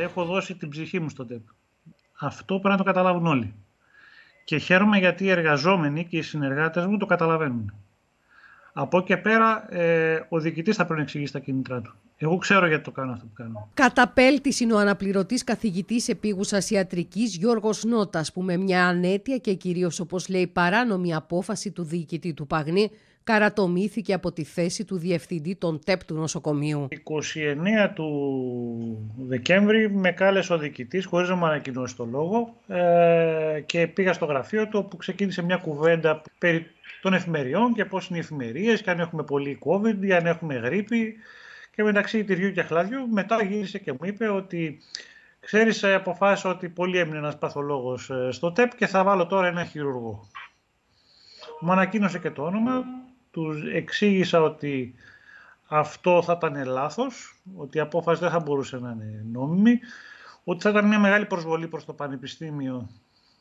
Έχω δώσει την ψυχή μου στον ΤΕΠ. Αυτό πρέπει να το καταλάβουν όλοι. Και χαίρομαι γιατί οι εργαζόμενοι και οι συνεργάτες μου το καταλαβαίνουν. Από εκεί και πέρα, ε, ο διοικητής θα πρέπει να εξηγήσει τα κίνητρά του. Εγώ ξέρω γιατί το κάνω αυτό που κάνω. Καταπέλτης είναι ο αναπληρωτής καθηγητής επίγουσας ιατρικής Γιώργος Νότας, που με μια ανέτεια και κυρίως, όπως λέει, παράνομη απόφαση του διοικητή του Παγνή, καρατομήθηκε από τη θέση του Διευθυντή των ΤΕΠ του νοσοκομείου. 29 του Δεκέμβρη με κάλεσε ο διοικητής χωρίς να μου ανακοινώσει το λόγο ε, και πήγα στο γραφείο του που ξεκίνησε μια κουβέντα περί των εφημεριών και πώς είναι οι εφημερίες και αν έχουμε πολύ COVID ή αν έχουμε γρήπη και μεταξύ τυριού και χλάδιου μετά γύρισε και μου είπε ότι ξέρεις ε, αποφάσισα ότι πολύ έμεινε ένας παθολόγος ε, στο ΤΕΠ και θα βάλω τώρα ένα χειρουργό. Μου ανακοίνωσε και το όνομα, τους εξήγησα ότι αυτό θα ήταν λάθος, ότι η απόφαση δεν θα μπορούσε να είναι νόμιμη, ότι θα ήταν μια μεγάλη προσβολή προς το Πανεπιστήμιο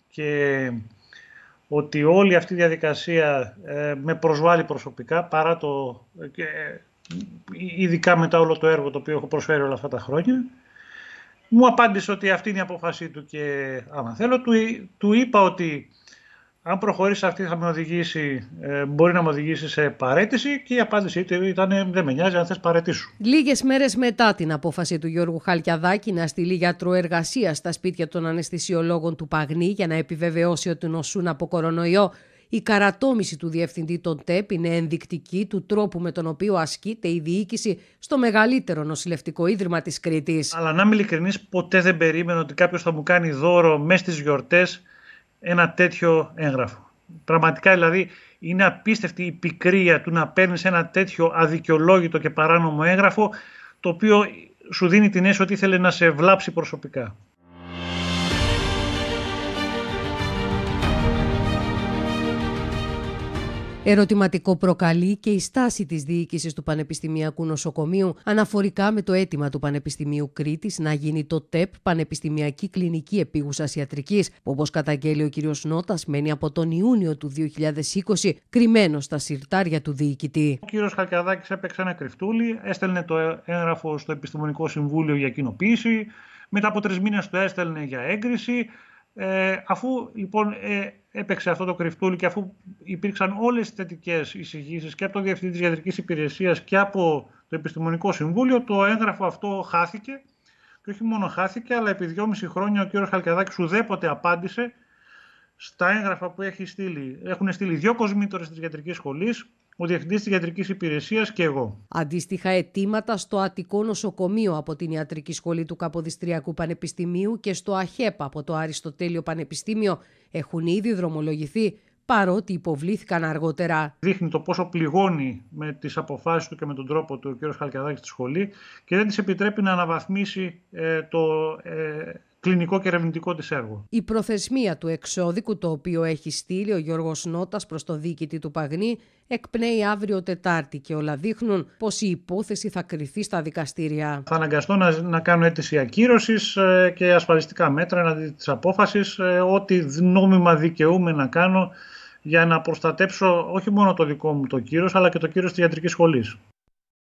και ότι όλη αυτή η διαδικασία ε, με προσβάλλει προσωπικά, παρά το, ε, ειδικά μετά όλο το έργο το οποίο έχω προσφέρει όλα αυτά τα χρόνια. Μου απάντησε ότι αυτή είναι η απόφασή του και άμα θέλω, του, του είπα ότι αν προχωρήσει αυτή θα με οδηγήσει, ε, μπορεί να με οδηγήσει σε παρέτηση και η απάντησή του ήταν δεν με νοιάζει αν θες παρετήσου. Λίγες μέρες μετά την απόφαση του Γιώργου Χαλκιαδάκη να στείλει γιατρού εργασία στα σπίτια των αναισθησιολόγων του Παγνή για να επιβεβαιώσει ότι νοσούν από κορονοϊό, η καρατόμηση του διευθυντή των ΤΕΠ είναι ενδεικτική του τρόπου με τον οποίο ασκείται η διοίκηση στο μεγαλύτερο νοσηλευτικό ίδρυμα της Κρήτης. Αλλά να είμαι ποτέ δεν περίμενα ότι κάποιος θα μου κάνει δώρο μέσα στις γιορτές ένα τέτοιο έγγραφο. Πραγματικά δηλαδή είναι απίστευτη η πικρία του να παίρνεις ένα τέτοιο αδικαιολόγητο και παράνομο έγγραφο το οποίο σου δίνει την αίσθηση ότι ήθελε να σε βλάψει προσωπικά. Ερωτηματικό προκαλεί και η στάση της διοίκησης του Πανεπιστημιακού Νοσοκομείου αναφορικά με το αίτημα του Πανεπιστημίου Κρήτης να γίνει το ΤΕΠ Πανεπιστημιακή Κλινική Επίγουσας Ιατρικής, που όπως καταγγέλει ο κ. Νότας μένει από τον Ιούνιο του 2020 κρυμμένος στα συρτάρια του διοικητή. Ο κ. Χακιαδάκη έπαιξε ένα κρυφτούλι, έστελνε το έγγραφο στο Επιστημονικό Συμβούλιο για κοινοποίηση, μετά από τρεις μήνες το έστελνε για έγκριση. Ε, αφού λοιπόν ε, έπαιξε αυτό το κρυφτούλι και αφού υπήρξαν όλες τις θετικές εισηγήσεις και από το Διευθυντή της Ιατρικής Υπηρεσίας και από το Επιστημονικό Συμβούλιο, το έγγραφο αυτό χάθηκε και όχι μόνο χάθηκε, αλλά επί δυόμιση χρόνια ο κ. Χαλκιαδάκης ουδέποτε απάντησε στα έγγραφα που έχει στείλει. Έχουν στείλει δύο κοσμήτωρες της Ιατρικής Σχολής, ο Διευθυντής της Ιατρικής Υπηρεσίας και εγώ. Αντίστοιχα αιτήματα στο Αττικό Νοσοκομείο από την Ιατρική Σχολή του Καποδιστριακού Πανεπιστημίου και στο ΑΧΕΠ από το Αριστοτέλειο Πανεπιστήμιο έχουν ήδη δρομολογηθεί παρότι υποβλήθηκαν αργότερα. Δείχνει το πόσο πληγώνει με τις αποφάσεις του και με τον τρόπο του ο κ. Χαλκιαδάκης στη σχολή και δεν της επιτρέπει να αναβαθμίσει ε, το ε, κλινικό και ερευνητικό της έργο. Η προθεσμία του εξώδικου, το οποίο έχει στείλει ο Γιώργος Νότας προς το δίκητη του Παγνή, εκπνέει αύριο Τετάρτη και όλα δείχνουν πως η υπόθεση θα κρυθεί στα δικαστήρια. Θα αναγκαστώ να, να κάνω αίτηση ακύρωσης ε, και ασφαλιστικά μέτρα εναντί της απόφασης, ε, ό,τι νόμιμα δικαιούμαι να κάνω για να προστατέψω όχι μόνο το δικό μου το κύρος, αλλά και το κύρος της ιατρικής σχολής.